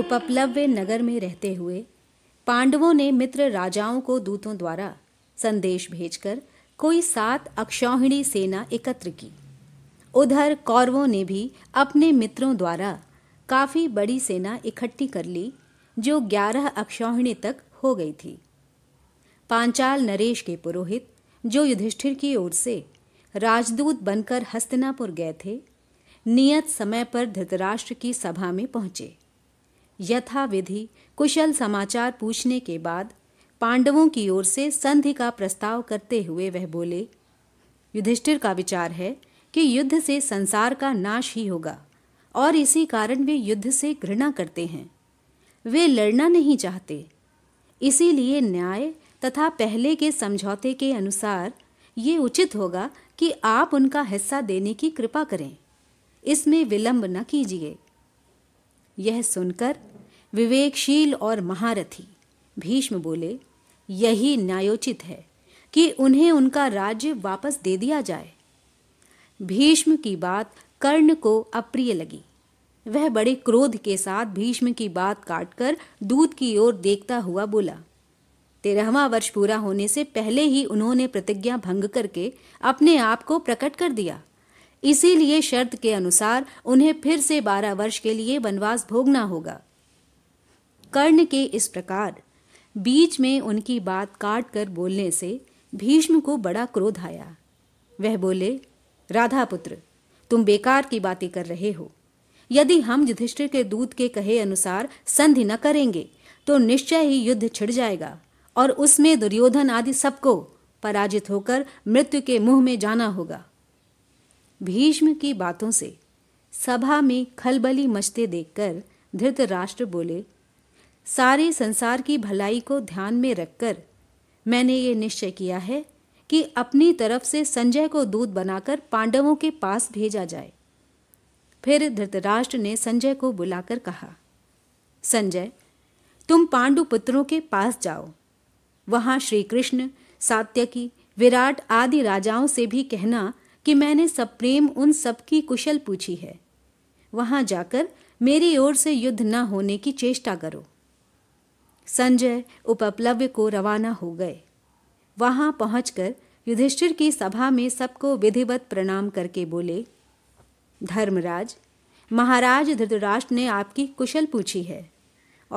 उपप्लव्य नगर में रहते हुए पांडवों ने मित्र राजाओं को दूतों द्वारा संदेश भेजकर कोई सात अक्षौहिणी सेना एकत्र की उधर कौरवों ने भी अपने मित्रों द्वारा काफ़ी बड़ी सेना इकट्ठी कर ली जो ग्यारह अक्षौहिणी तक हो गई थी पांचाल नरेश के पुरोहित जो युधिष्ठिर की ओर से राजदूत बनकर हस्तिनापुर गए थे नियत समय पर धृतराष्ट्र की सभा में पहुंचे यथाविधि कुशल समाचार पूछने के बाद पांडवों की ओर से संधि का प्रस्ताव करते हुए वह बोले युधिष्ठिर का विचार है कि युद्ध से संसार का नाश ही होगा और इसी कारण वे युद्ध से घृणा करते हैं वे लड़ना नहीं चाहते इसीलिए न्याय तथा पहले के समझौते के अनुसार ये उचित होगा कि आप उनका हिस्सा देने की कृपा करें इसमें विलंब न कीजिए यह सुनकर विवेकशील और महारथी भीष्म बोले यही न्यायोचित है कि उन्हें उनका राज्य वापस दे दिया जाए भीष्म की बात कर्ण को अप्रिय लगी वह बड़े क्रोध के साथ भीष्म की बात काटकर दूध की ओर देखता हुआ बोला तेरहवा वर्ष पूरा होने से पहले ही उन्होंने प्रतिज्ञा भंग करके अपने आप को प्रकट कर दिया इसीलिए शर्त के अनुसार उन्हें फिर से बारह वर्ष के लिए वनवास भोगना होगा कर्ण के इस प्रकार बीच में उनकी बात काट कर बोलने से भीष्म को बड़ा क्रोध आया वह बोले राधा पुत्र तुम बेकार की बातें कर रहे हो यदि हम युधिष्ठिर के दूत के कहे अनुसार संधि न करेंगे तो निश्चय ही युद्ध छिड़ जाएगा और उसमें दुर्योधन आदि सबको पराजित होकर मृत्यु के मुंह में जाना होगा भीष्म की बातों से सभा में खलबली मचते देखकर धृतराष्ट्र बोले सारे संसार की भलाई को ध्यान में रखकर मैंने ये निश्चय किया है कि अपनी तरफ से संजय को दूध बनाकर पांडवों के पास भेजा जाए फिर धृतराष्ट्र ने संजय को बुलाकर कहा संजय तुम पांडु पुत्रों के पास जाओ वहां श्री कृष्ण सात्यकी विराट आदि राजाओं से भी कहना कि मैंने सब प्रेम उन सब की कुशल पूछी है वहां जाकर मेरी ओर से युद्ध न होने की चेष्टा करो संजय उपप्लव्य को रवाना हो गए वहां पहुंचकर युधिष्ठिर की सभा में सबको विधिवत प्रणाम करके बोले धर्मराज महाराज धृतराष्ट्र ने आपकी कुशल पूछी है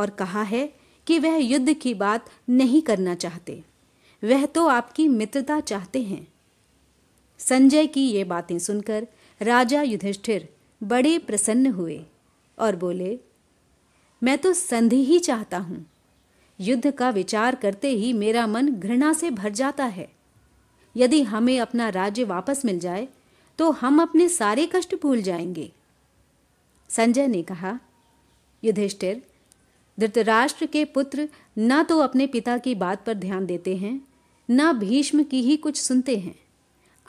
और कहा है कि वह युद्ध की बात नहीं करना चाहते वह तो आपकी मित्रता चाहते हैं संजय की ये बातें सुनकर राजा युधिष्ठिर बड़े प्रसन्न हुए और बोले मैं तो संधि ही चाहता हूँ युद्ध का विचार करते ही मेरा मन घृणा से भर जाता है यदि हमें अपना राज्य वापस मिल जाए तो हम अपने सारे कष्ट भूल जाएंगे संजय ने कहा युधिष्ठिर धृतराष्ट्र के पुत्र न तो अपने पिता की बात पर ध्यान देते हैं न भीष्म की ही कुछ सुनते हैं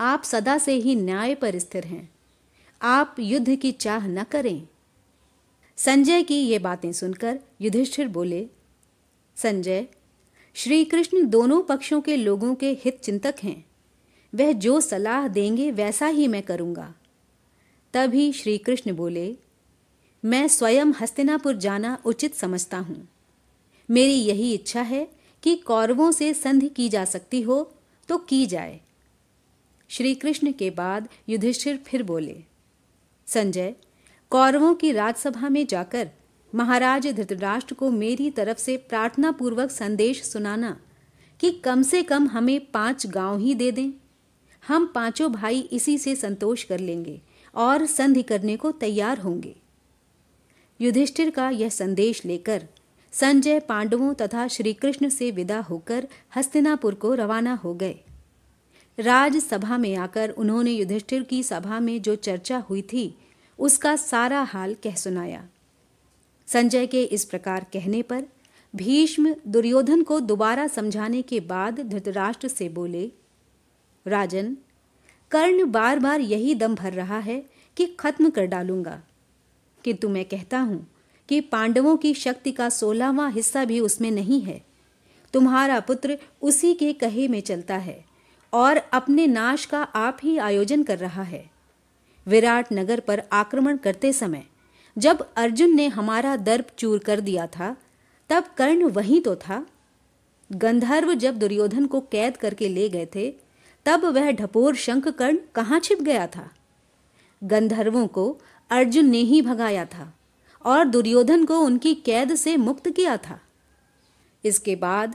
आप सदा से ही न्याय पर स्थिर हैं आप युद्ध की चाह न करें संजय की ये बातें सुनकर युधिष्ठिर बोले संजय श्री कृष्ण दोनों पक्षों के लोगों के हित चिंतक हैं वह जो सलाह देंगे वैसा ही मैं करूँगा तभी श्री कृष्ण बोले मैं स्वयं हस्तिनापुर जाना उचित समझता हूँ मेरी यही इच्छा है कि कौरवों से संधि की जा सकती हो तो की जाए श्री कृष्ण के बाद युधिष्ठिर फिर बोले संजय कौरवों की राजसभा में जाकर महाराज धृतराष्ट्र को मेरी तरफ से प्रार्थना पूर्वक संदेश सुनाना कि कम से कम हमें पांच गांव ही दे दें हम पांचों भाई इसी से संतोष कर लेंगे और संधि करने को तैयार होंगे युधिष्ठिर का यह संदेश लेकर संजय पांडवों तथा श्रीकृष्ण से विदा होकर हस्तिनापुर को रवाना हो गए राजसभा में आकर उन्होंने युधिष्ठिर की सभा में जो चर्चा हुई थी उसका सारा हाल कह सुनाया संजय के इस प्रकार कहने पर भीष्म दुर्योधन को दोबारा समझाने के बाद धृतराष्ट्र से बोले राजन कर्ण बार बार यही दम भर रहा है कि खत्म कर डालूंगा किंतु मैं कहता हूं कि पांडवों की शक्ति का सोलहवां हिस्सा भी उसमें नहीं है तुम्हारा पुत्र उसी के कहे में चलता है और अपने नाश का आप ही आयोजन कर रहा है विराट नगर पर आक्रमण करते समय जब अर्जुन ने हमारा दर्प चूर कर दिया था तब कर्ण वहीं तो था गंधर्व जब दुर्योधन को कैद करके ले गए थे तब वह ढपोर शंख कर्ण कहाँ छिप गया था गंधर्वों को अर्जुन ने ही भगाया था और दुर्योधन को उनकी कैद से मुक्त किया था इसके बाद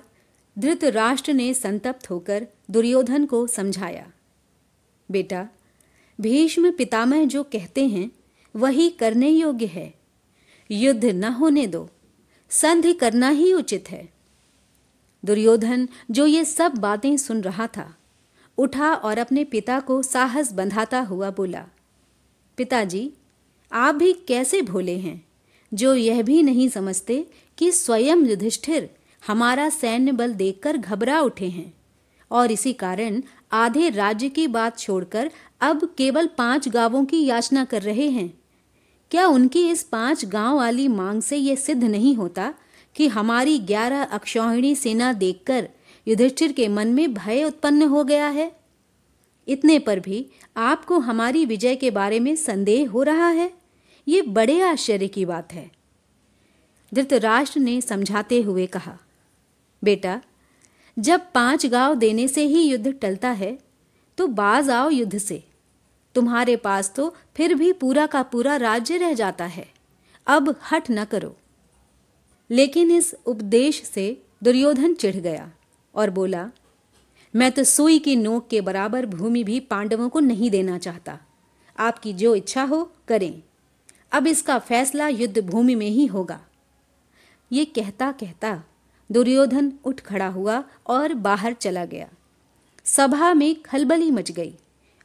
धृतराष्ट्र ने संतप्त होकर दुर्योधन को समझाया बेटा भीष्म पितामह जो कहते हैं वही करने योग्य है युद्ध न होने दो संधि करना ही उचित है दुर्योधन जो ये सब बातें सुन रहा था उठा और अपने पिता को साहस बंधाता हुआ बोला पिताजी आप भी कैसे भोले हैं जो यह भी नहीं समझते कि स्वयं युधिष्ठिर हमारा सैन्य बल देखकर घबरा उठे हैं और इसी कारण आधे राज्य की बात छोड़कर अब केवल पांच गांवों की याचना कर रहे हैं क्या उनकी इस पांच गांव वाली मांग से यह सिद्ध नहीं होता कि हमारी ग्यारह अक्षौहिणी सेना देखकर युधिष्ठिर के मन में भय उत्पन्न हो गया है इतने पर भी आपको हमारी विजय के बारे में संदेह हो रहा है ये बड़े आश्चर्य की बात है धृतराष्ट्र ने समझाते हुए कहा बेटा जब पांच गांव देने से ही युद्ध टलता है तो बाज आओ युद्ध से तुम्हारे पास तो फिर भी पूरा का पूरा राज्य रह जाता है अब हट न करो लेकिन इस उपदेश से दुर्योधन चिढ़ गया और बोला मैं तो सुई की नोक के बराबर भूमि भी पांडवों को नहीं देना चाहता आपकी जो इच्छा हो करें अब इसका फैसला युद्ध भूमि में ही होगा ये कहता कहता दुर्योधन उठ खड़ा हुआ और बाहर चला गया सभा में खलबली मच गई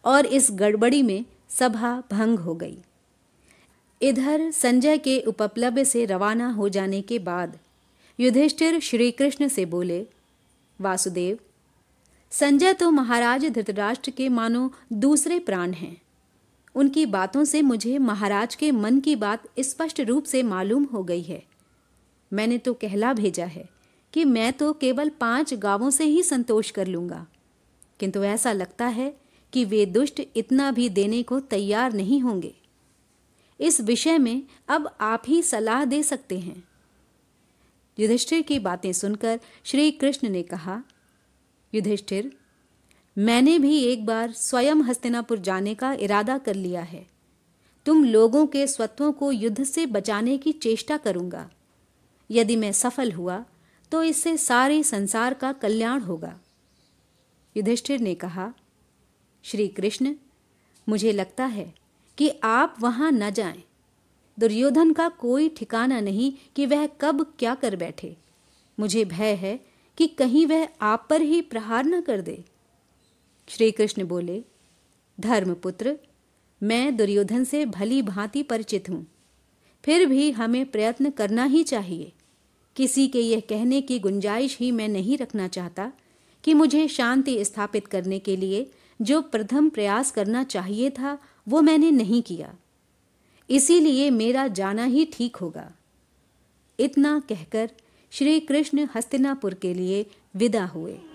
और इस गड़बड़ी में सभा भंग हो गई इधर संजय के उपलब्ध से रवाना हो जाने के बाद युधिष्ठिर श्री कृष्ण से बोले वासुदेव संजय तो महाराज धृतराष्ट्र के मानो दूसरे प्राण हैं उनकी बातों से मुझे महाराज के मन की बात स्पष्ट रूप से मालूम हो गई है मैंने तो कहला भेजा है कि मैं तो केवल पांच गांवों से ही संतोष कर लूँगा किंतु ऐसा लगता है कि वे दुष्ट इतना भी देने को तैयार नहीं होंगे इस विषय में अब आप ही सलाह दे सकते हैं युधिष्ठिर की बातें सुनकर श्री कृष्ण ने कहा युधिष्ठिर मैंने भी एक बार स्वयं हस्तिनापुर जाने का इरादा कर लिया है तुम लोगों के स्वत्वों को युद्ध से बचाने की चेष्टा करूंगा यदि मैं सफल हुआ तो इससे सारे संसार का कल्याण होगा युधिष्ठिर ने कहा श्री कृष्ण मुझे लगता है कि आप वहाँ न जाएं। दुर्योधन का कोई ठिकाना नहीं कि वह कब क्या कर बैठे मुझे भय है कि कहीं वह आप पर ही प्रहार न कर दे श्री कृष्ण बोले धर्मपुत्र मैं दुर्योधन से भली भांति परिचित हूँ फिर भी हमें प्रयत्न करना ही चाहिए किसी के यह कहने की गुंजाइश ही मैं नहीं रखना चाहता कि मुझे शांति स्थापित करने के लिए जो प्रथम प्रयास करना चाहिए था वो मैंने नहीं किया इसीलिए मेरा जाना ही ठीक होगा इतना कहकर श्री कृष्ण हस्तिनापुर के लिए विदा हुए